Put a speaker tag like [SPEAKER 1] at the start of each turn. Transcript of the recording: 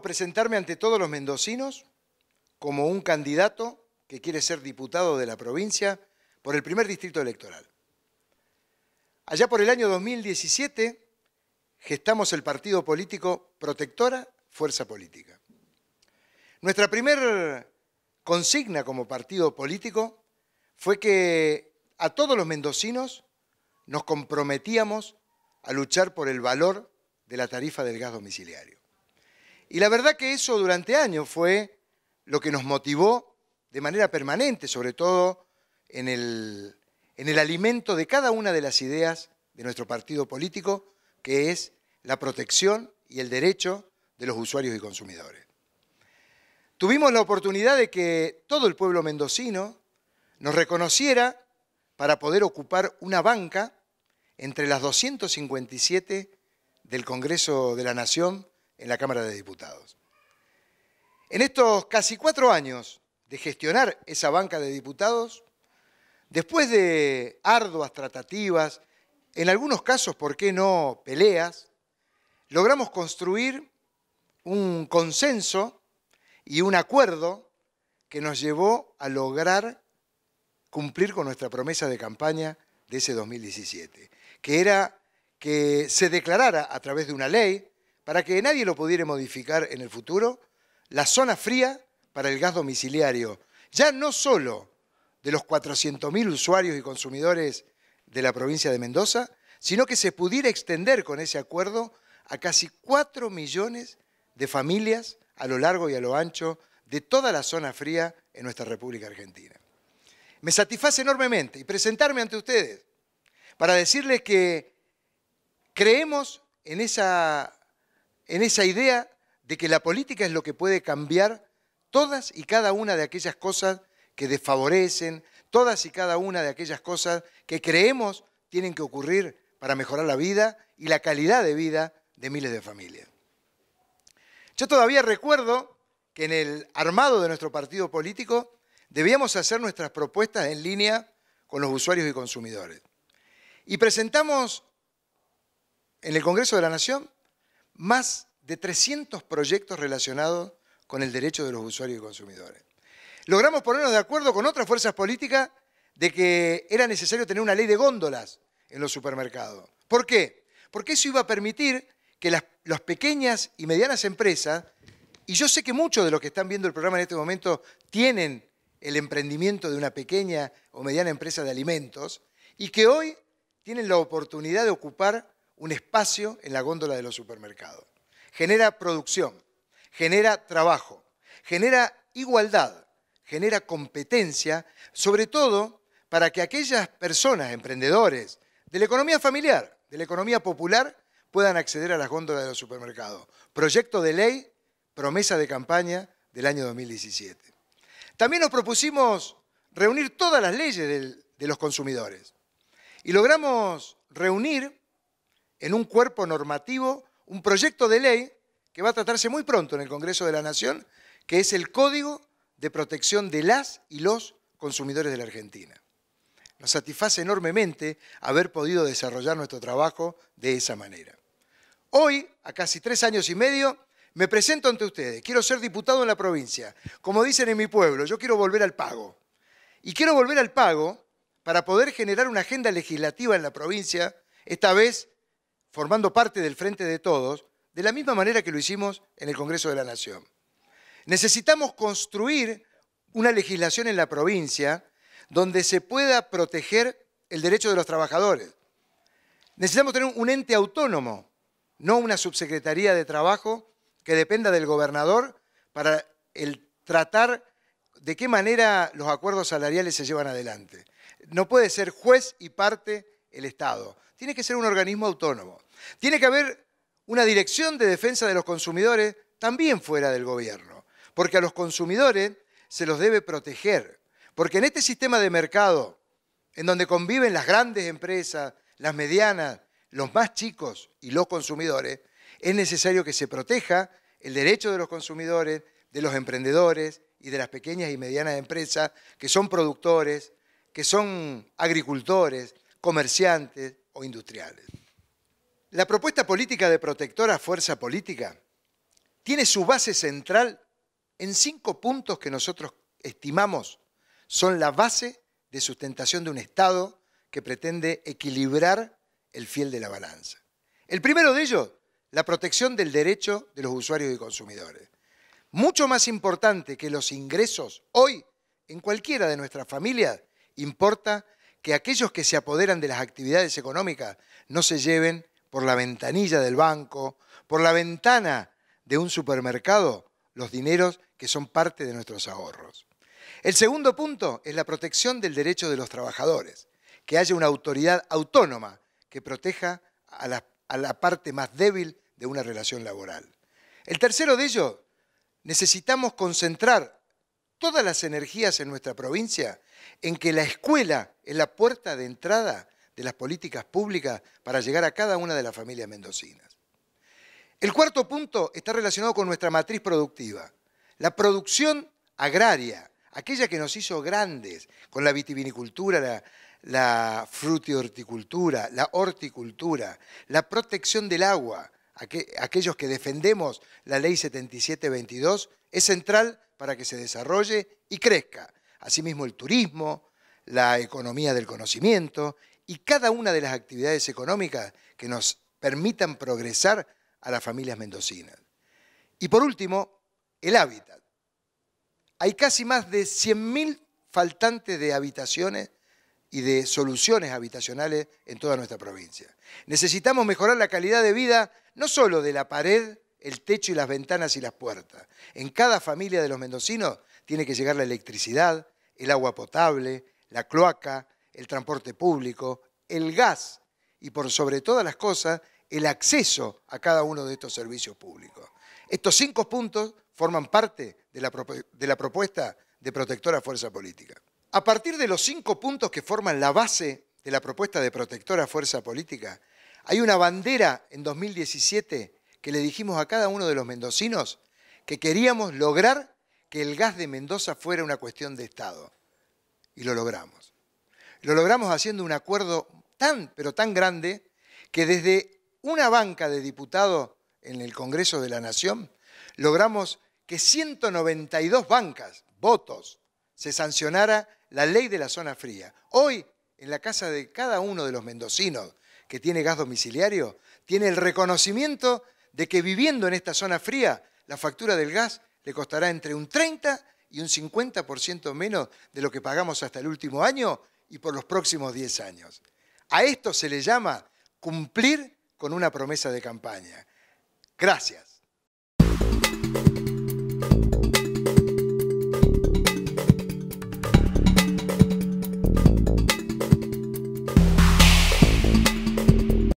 [SPEAKER 1] presentarme ante todos los mendocinos como un candidato que quiere ser diputado de la provincia por el primer distrito electoral. Allá por el año 2017 gestamos el partido político Protectora Fuerza Política. Nuestra primera consigna como partido político fue que a todos los mendocinos nos comprometíamos a luchar por el valor de la tarifa del gas domiciliario. Y la verdad que eso durante años fue lo que nos motivó de manera permanente, sobre todo en el, alimento de cada una de las ideas de nuestro partido político, que es la protección y el derecho de los usuarios y consumidores. Tuvimos la oportunidad de que todo el pueblo mendocino nos reconociera para poder ocupar una banca entre las 257 del Congreso de la Nación en la Cámara de Diputados. En estos casi cuatro años de gestionar esa banca de diputados, después de arduas tratativas, en algunos casos, ¿por qué no peleas? Logramos construir un consenso y un acuerdo que nos llevó a lograr cumplir con nuestra promesa de campaña de ese 2017, que era que se declarara a través de una ley para que nadie lo pudiera modificar en el futuro, la zona fría para el gas domiciliario, ya no solo de los 400.000 usuarios y consumidores de la provincia de Mendoza, sino que se pudiera extender con ese acuerdo a casi 4 millones de familias a lo largo y a lo ancho de toda la zona fría en nuestra República Argentina. Me satisface enormemente y presentarme ante ustedes para decirles que creemos en esa en esa idea de que la política es lo que puede cambiar todas y cada una de aquellas cosas que desfavorecen, todas y cada una de aquellas cosas que creemos tienen que ocurrir para mejorar la vida y la calidad de vida de miles de familias. Yo todavía recuerdo que en el armado de nuestro partido político debíamos hacer nuestras propuestas en línea con los usuarios y consumidores. Y presentamos en el Congreso de la Nación más de 300 proyectos relacionados con el derecho de los usuarios y consumidores. Logramos ponernos de acuerdo con otras fuerzas políticas de que era necesario tener una ley de góndolas en los supermercados. ¿Por qué? Porque eso iba a permitir que las, pequeñas y medianas empresas, y yo sé que muchos de los que están viendo el programa en este momento tienen el emprendimiento de una pequeña o mediana empresa de alimentos, y que hoy tienen la oportunidad de ocupar un espacio en la góndola de los supermercados. Genera producción, genera trabajo, genera igualdad, genera competencia, sobre todo para que aquellas personas, emprendedores, de la economía familiar, de la economía popular, puedan acceder a las góndolas de los supermercados. Proyecto de ley, promesa de campaña del año 2017. También nos propusimos reunir todas las leyes de los consumidores y logramos reunir en un cuerpo normativo un proyecto de ley que va a tratarse muy pronto en el Congreso de la Nación, que es el Código de Protección de las y los consumidores de la Argentina. Nos satisface enormemente haber podido desarrollar nuestro trabajo de esa manera. Hoy, a casi tres años y medio, me presento ante ustedes. Quiero ser diputado en la provincia. Como dicen en mi pueblo, yo quiero volver al pago. Y quiero volver al pago para poder generar una agenda legislativa en la provincia, esta vez formando parte del Frente de Todos, de la misma manera que lo hicimos en el Congreso de la Nación. Necesitamos construir una legislación en la provincia donde se pueda proteger el derecho de los trabajadores. Necesitamos tener un ente autónomo, no una subsecretaría de trabajo que dependa del gobernador para tratar de qué manera los acuerdos salariales se llevan adelante. No puede ser juez y parte el Estado. Tiene que ser un organismo autónomo. Tiene que haber una dirección de defensa de los consumidores también fuera del gobierno, porque a los consumidores se los debe proteger, porque en este sistema de mercado, en donde conviven las grandes empresas, las medianas, los más chicos y los consumidores, es necesario que se proteja el derecho de los consumidores, de los emprendedores y de las pequeñas y medianas empresas que son productores, que son agricultores, comerciantes, industriales. La propuesta política de protectora fuerza política tiene su base central en cinco puntos que nosotros estimamos son la base de sustentación de un Estado que pretende equilibrar el fiel de la balanza. El primero de ellos, la protección del derecho de los usuarios y consumidores. Mucho más importante que los ingresos hoy en cualquiera de nuestras familias importa que aquellos que se apoderan de las actividades económicas no se lleven por la ventanilla del banco, por la ventana de un supermercado, los dineros que son parte de nuestros ahorros. El segundo punto es la protección del derecho de los trabajadores, que haya una autoridad autónoma que proteja a la, parte más débil de una relación laboral. El tercero de ellos, necesitamos concentrar todas las energías en nuestra provincia en que la escuela es la puerta de entrada de las políticas públicas para llegar a cada una de las familias mendocinas. El cuarto punto está relacionado con nuestra matriz productiva, la producción agraria, aquella que nos hizo grandes con la vitivinicultura, la, la frutihorticultura, la horticultura, la protección del agua, aquellos que defendemos la ley 7722, es central para que se desarrolle y crezca. Asimismo el turismo, la economía del conocimiento y cada una de las actividades económicas que nos permitan progresar a las familias mendocinas. Y por último, el hábitat. Hay casi más de 100.000 faltantes de habitaciones y de soluciones habitacionales en toda nuestra provincia. Necesitamos mejorar la calidad de vida no solo de la pared el techo y las ventanas y las puertas. En cada familia de los mendocinos tiene que llegar la electricidad, el agua potable, la cloaca, el transporte público, el gas y por sobre todas las cosas el acceso a cada uno de estos servicios públicos. Estos cinco puntos forman parte de la, propuesta de Protectora Fuerza Política. A partir de los cinco puntos que forman la base de la propuesta de Protectora Fuerza Política, hay una bandera en 2017 que le dijimos a cada uno de los mendocinos que queríamos lograr que el gas de Mendoza fuera una cuestión de Estado. Y lo logramos. Lo logramos haciendo un acuerdo tan, pero tan grande, que desde una banca de diputados en el Congreso de la Nación, logramos que 192 bancas, votos, se sancionara la ley de la zona fría. Hoy, en la casa de cada uno de los mendocinos que tiene gas domiciliario, tiene el reconocimiento de que viviendo en esta zona fría, la factura del gas le costará entre un 30 y un 50% menos de lo que pagamos hasta el último año y por los próximos 10 años. A esto se le llama cumplir con una promesa de campaña. Gracias.